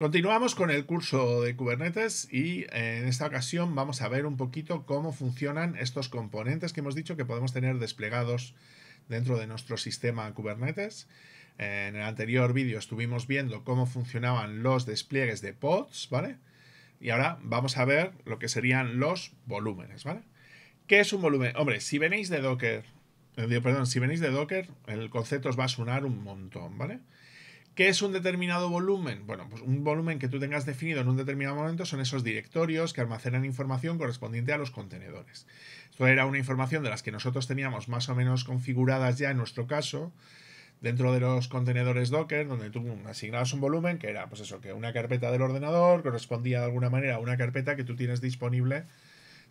Continuamos con el curso de Kubernetes y eh, en esta ocasión vamos a ver un poquito cómo funcionan estos componentes que hemos dicho que podemos tener desplegados dentro de nuestro sistema Kubernetes. En el anterior vídeo estuvimos viendo cómo funcionaban los despliegues de pods, ¿vale? Y ahora vamos a ver lo que serían los volúmenes, ¿vale? ¿Qué es un volumen? Hombre, si venís de Docker, eh, perdón, si venís de Docker, el concepto os va a sonar un montón, ¿vale? ¿Qué es un determinado volumen? Bueno, pues un volumen que tú tengas definido en un determinado momento son esos directorios que almacenan información correspondiente a los contenedores. Esto era una información de las que nosotros teníamos más o menos configuradas ya en nuestro caso, dentro de los contenedores Docker, donde tú asignabas un volumen, que era pues eso, que una carpeta del ordenador correspondía de alguna manera a una carpeta que tú tienes disponible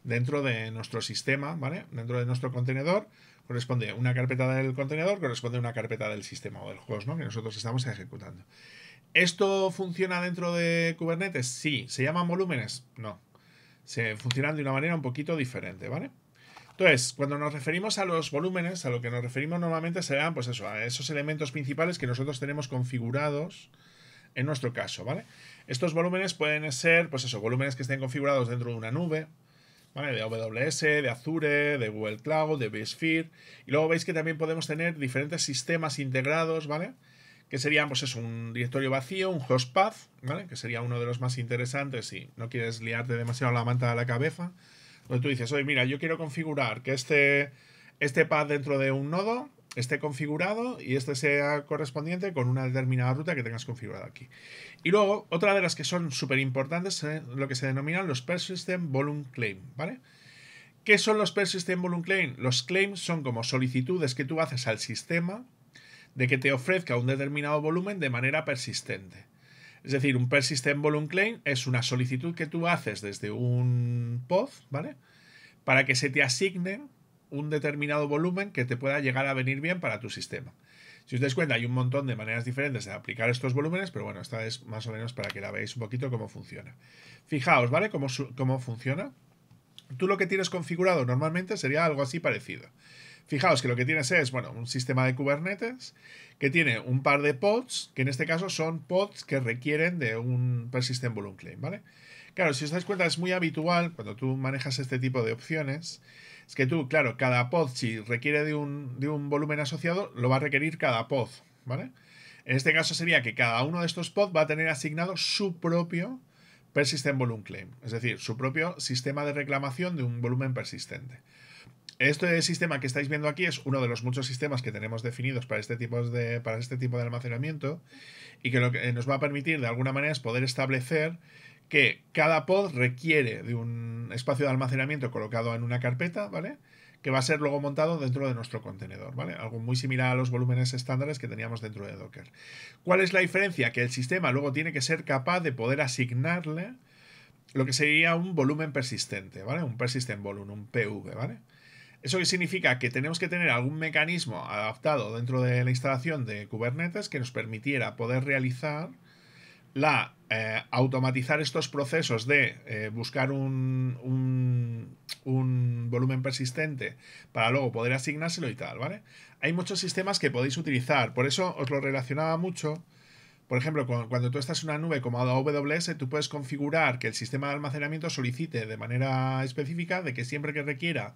dentro de nuestro sistema, ¿vale? Dentro de nuestro contenedor corresponde una carpeta del contenedor, corresponde una carpeta del sistema o del host, ¿no? Que nosotros estamos ejecutando. ¿Esto funciona dentro de Kubernetes? Sí. ¿Se llaman volúmenes? No. Se funcionan de una manera un poquito diferente, ¿vale? Entonces, cuando nos referimos a los volúmenes, a lo que nos referimos normalmente serán, pues eso, a esos elementos principales que nosotros tenemos configurados en nuestro caso, ¿vale? Estos volúmenes pueden ser, pues eso, volúmenes que estén configurados dentro de una nube, de AWS, de Azure, de Google Cloud, de vSphere. Y luego veis que también podemos tener diferentes sistemas integrados, ¿vale? Que serían, pues es un directorio vacío, un path, ¿vale? Que sería uno de los más interesantes si no quieres liarte demasiado la manta de la cabeza. Donde tú dices, oye, mira, yo quiero configurar que este, este path dentro de un nodo esté configurado y este sea correspondiente con una determinada ruta que tengas configurada aquí. Y luego, otra de las que son súper importantes es lo que se denominan los Persistent Volume Claim, ¿vale? ¿Qué son los Persistent Volume Claim? Los claims son como solicitudes que tú haces al sistema de que te ofrezca un determinado volumen de manera persistente. Es decir, un Persistent Volume Claim es una solicitud que tú haces desde un pod, ¿vale? Para que se te asigne un determinado volumen que te pueda llegar a venir bien para tu sistema. Si os dais cuenta, hay un montón de maneras diferentes de aplicar estos volúmenes, pero bueno, esta es más o menos para que la veáis un poquito cómo funciona. Fijaos, ¿vale? Cómo, funciona. Tú lo que tienes configurado normalmente sería algo así parecido. Fijaos que lo que tienes es, bueno, un sistema de Kubernetes que tiene un par de pods, que en este caso son pods que requieren de un persistent volume claim, ¿vale? Claro, si os dais cuenta, es muy habitual cuando tú manejas este tipo de opciones es que tú, claro, cada pod, si requiere de un, volumen asociado, lo va a requerir cada pod, ¿vale? En este caso sería que cada uno de estos pods va a tener asignado su propio persistent volume claim, es decir, su propio sistema de reclamación de un volumen persistente. Este sistema que estáis viendo aquí es uno de los muchos sistemas que tenemos definidos para este tipo de, para este tipo de almacenamiento y que lo que nos va a permitir de alguna manera es poder establecer que cada pod requiere de un espacio de almacenamiento colocado en una carpeta, ¿vale? Que va a ser luego montado dentro de nuestro contenedor, ¿vale? Algo muy similar a los volúmenes estándares que teníamos dentro de Docker. ¿Cuál es la diferencia? Que el sistema luego tiene que ser capaz de poder asignarle lo que sería un volumen persistente, ¿vale? Un persistent volume, un PV, ¿vale? Eso significa que tenemos que tener algún mecanismo adaptado dentro de la instalación de Kubernetes que nos permitiera poder realizar la eh, automatizar estos procesos de eh, buscar un, un, volumen persistente para luego poder asignárselo y tal, ¿vale? Hay muchos sistemas que podéis utilizar, por eso os lo relacionaba mucho. Por ejemplo, cuando, tú estás en una nube como AWS, tú puedes configurar que el sistema de almacenamiento solicite de manera específica de que siempre que requiera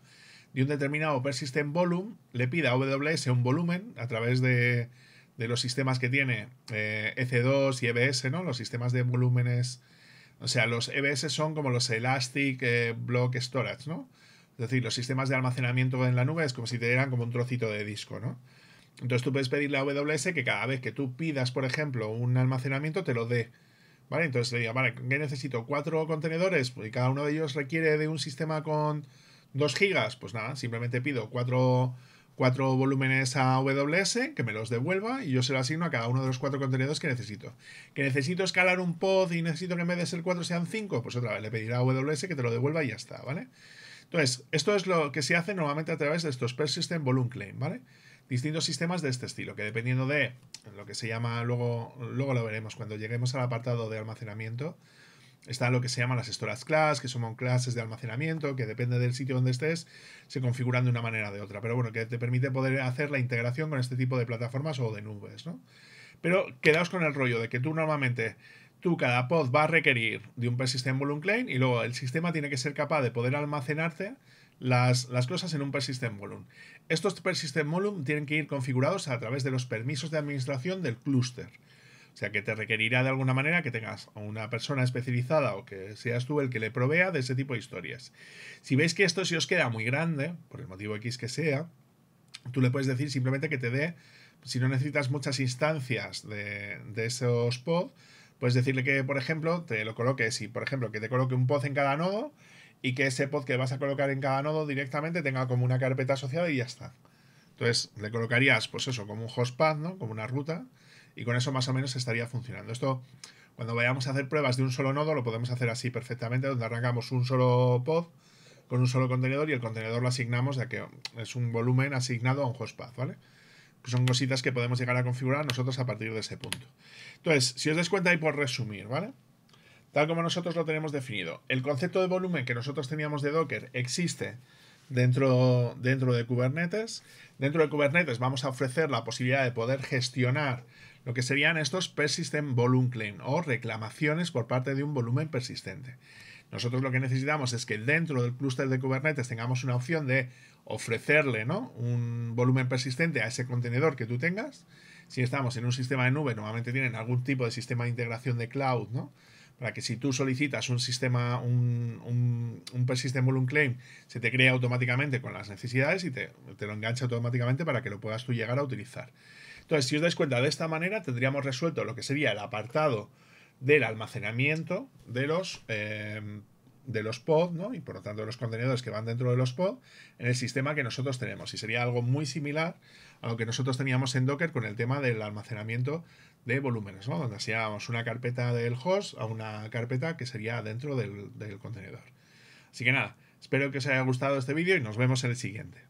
de un determinado persistent volume, le pida a AWS un volumen a través de, de los sistemas que tiene EC2 eh, e y EBS, ¿no? Los sistemas de volúmenes. O sea, los EBS son como los Elastic eh, Block Storage, ¿no? Es decir, los sistemas de almacenamiento en la nube es como si te dieran como un trocito de disco, ¿no? Entonces tú puedes pedirle a AWS que cada vez que tú pidas, por ejemplo, un almacenamiento, te lo dé. ¿Vale? Entonces le diga, vale, ¿qué necesito? ¿Cuatro contenedores? Pues, y cada uno de ellos requiere de un sistema con dos gigas. Pues nada, simplemente pido cuatro cuatro volúmenes a AWS, que me los devuelva y yo se lo asigno a cada uno de los cuatro contenedores que necesito. ¿Que necesito escalar un pod y necesito que en vez de ser cuatro sean cinco? Pues otra vez le pediré a AWS que te lo devuelva y ya está, ¿vale? Entonces, esto es lo que se hace normalmente a través de estos persistent volume claim, ¿vale? Distintos sistemas de este estilo, que dependiendo de lo que se llama, luego, luego lo veremos cuando lleguemos al apartado de almacenamiento, Está lo que se llama las storage class, que son clases de almacenamiento, que depende del sitio donde estés, se configuran de una manera o de otra. Pero bueno, que te permite poder hacer la integración con este tipo de plataformas o de nubes, ¿no? Pero quedaos con el rollo de que tú normalmente, tú cada pod va a requerir de un persistent volume claim y luego el sistema tiene que ser capaz de poder almacenarte las, las, cosas en un persistent volume. Estos persistent volume tienen que ir configurados a través de los permisos de administración del clúster. O sea que te requerirá de alguna manera que tengas a una persona especializada o que seas tú el que le provea de ese tipo de historias. Si veis que esto se si os queda muy grande, por el motivo X que sea, tú le puedes decir simplemente que te dé, si no necesitas muchas instancias de, de esos pods, puedes decirle que, por ejemplo, te lo coloque, y, por ejemplo que te coloque un pod en cada nodo y que ese pod que vas a colocar en cada nodo directamente tenga como una carpeta asociada y ya está. Entonces le colocarías, pues eso, como un hostpad, ¿no? Como una ruta y con eso más o menos estaría funcionando. Esto, cuando vayamos a hacer pruebas de un solo nodo, lo podemos hacer así perfectamente, donde arrancamos un solo pod con un solo contenedor y el contenedor lo asignamos ya que es un volumen asignado a un hostpath, ¿vale? Pues son cositas que podemos llegar a configurar nosotros a partir de ese punto. Entonces, si os dais cuenta ahí por resumir, ¿vale? Tal como nosotros lo tenemos definido. El concepto de volumen que nosotros teníamos de Docker existe dentro, dentro de Kubernetes. Dentro de Kubernetes vamos a ofrecer la posibilidad de poder gestionar lo que serían estos persistent volume claim o reclamaciones por parte de un volumen persistente. Nosotros lo que necesitamos es que dentro del clúster de Kubernetes tengamos una opción de ofrecerle ¿no? un volumen persistente a ese contenedor que tú tengas. Si estamos en un sistema de nube, normalmente tienen algún tipo de sistema de integración de cloud, ¿no? Para que si tú solicitas un sistema, un, persistent volume claim, se te crea automáticamente con las necesidades y te, te lo engancha automáticamente para que lo puedas tú llegar a utilizar. Entonces, si os dais cuenta, de esta manera tendríamos resuelto lo que sería el apartado del almacenamiento de los, pods eh, de los ¿no? Y por lo tanto, los contenedores que van dentro de los pods en el sistema que nosotros tenemos. Y sería algo muy similar a lo que nosotros teníamos en Docker con el tema del almacenamiento de volúmenes, ¿no? Donde hacíamos una carpeta del host a una carpeta que sería dentro del, del contenedor. Así que nada, espero que os haya gustado este vídeo y nos vemos en el siguiente.